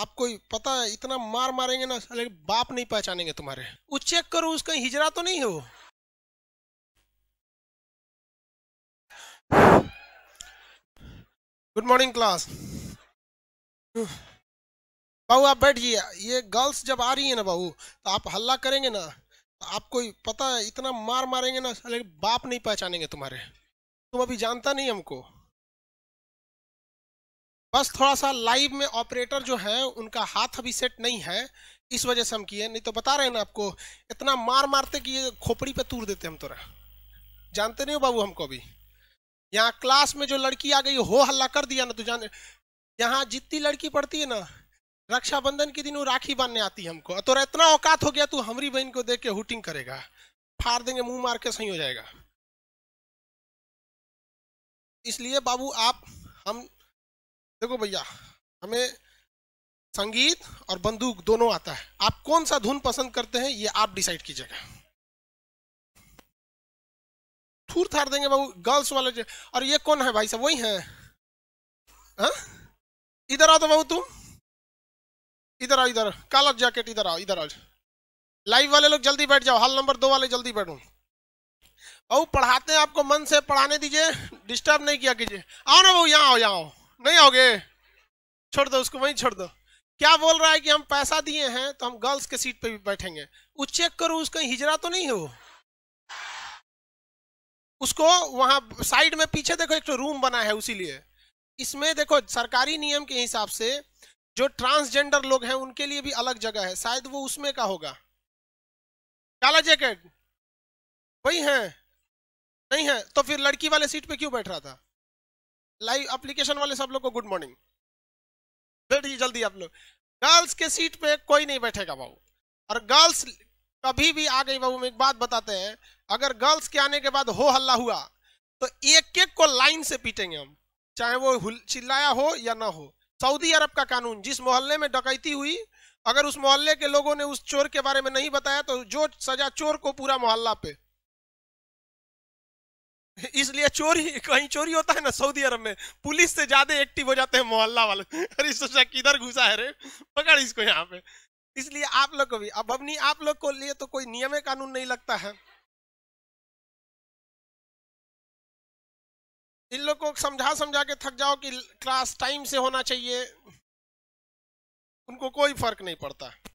आपको पता है इतना मार मारेंगे ना अरे बाप नहीं पहचानेंगे तुम्हारे वो चेक करो उसका हिजरा तो नहीं है वो गुड मॉर्निंग क्लास बाबू आप बैठिए ये गर्ल्स जब आ रही है ना बाबू तो आप हल्ला करेंगे ना तो आपको पता है इतना मार मारेंगे ना अरे बाप नहीं पहचानेंगे तुम्हारे तुम अभी जानता नहीं हमको बस थोड़ा सा लाइव में ऑपरेटर जो है उनका हाथ अभी सेट नहीं है इस वजह से हम किए नहीं तो बता रहे हैं ना आपको इतना मार मारते कि ये खोपड़ी पे तूर देते हम तोरा जानते नहीं हो बाबू हमको अभी यहाँ क्लास में जो लड़की आ गई हो हल्ला कर दिया ना तो जान यहाँ जितनी लड़की पढ़ती है ना रक्षाबंधन के दिन वो राखी बांधने आती है हमको तो इतना औकात हो गया तू हमारी बहन को देख के हुटिंग करेगा फाड़ देंगे मुंह मार के सही हो जाएगा इसलिए बाबू आप हम देखो भैया हमें संगीत और बंदूक दोनों आता है आप कौन सा धुन पसंद करते हैं ये आप डिसाइड कीजिएगा थूर थार देंगे बाबू गर्ल्स वाले और ये कौन है भाई साहब वही है हाँ? इधर आओ तो बाबू तुम इधर आओ इधर काला जैकेट इधर आओ इधर आओ लाइव वाले लोग जल्दी बैठ जाओ हॉल नंबर दो वाले जल्दी बैठो बहू पढ़ाते हैं आपको मन से पढ़ाने दीजिए डिस्टर्ब नहीं किया कीजिए आओ ना बहू यहाँ आओ यहाँ आओ नहीं आओगे छोड़ दो उसको वहीं छोड़ दो क्या बोल रहा है कि हम पैसा दिए हैं तो हम गर्ल्स के सीट पे भी बैठेंगे वो चेक करो उसका हिजरा तो नहीं है वो उसको वहां साइड में पीछे देखो एक तो रूम बना है उसी लिए इसमें देखो सरकारी नियम के हिसाब से जो ट्रांसजेंडर लोग हैं उनके लिए भी अलग जगह है शायद वो उसमें का होगा काला जैकेट वही है नहीं है तो फिर लड़की वाले सीट पे क्यों बैठ रहा था लाइव एप्लीकेशन वाले सब लोग को गुड मॉर्निंग बैठिए जल्दी आप लोग गर्ल्स के सीट पे कोई नहीं बैठेगा बाबू और गर्ल्स कभी भी आ गई बाबू में एक बात बताते हैं अगर गर्ल्स के आने के बाद हो हल्ला हुआ तो एक एक को लाइन से पीटेंगे हम चाहे वो चिल्लाया हो या ना हो सऊदी अरब का कानून जिस मोहल्ले में डकैती हुई अगर उस मोहल्ले के लोगों ने उस चोर के बारे में नहीं बताया तो जो सजा चोर को पूरा मोहल्ला पे इसलिए चोरी कहीं चोरी होता है ना सऊदी अरब में पुलिस से ज्यादा एक्टिव हो जाते हैं मोहल्ला वाले अरे सोचा किधर घुसा है रे पकड़ इसको यहाँ पे इसलिए आप लोग को भी अब अपनी आप लोग को लिए तो कोई नियम कानून नहीं लगता है इन लोग को समझा समझा के थक जाओ कि क्लास टाइम से होना चाहिए उनको कोई फर्क नहीं पड़ता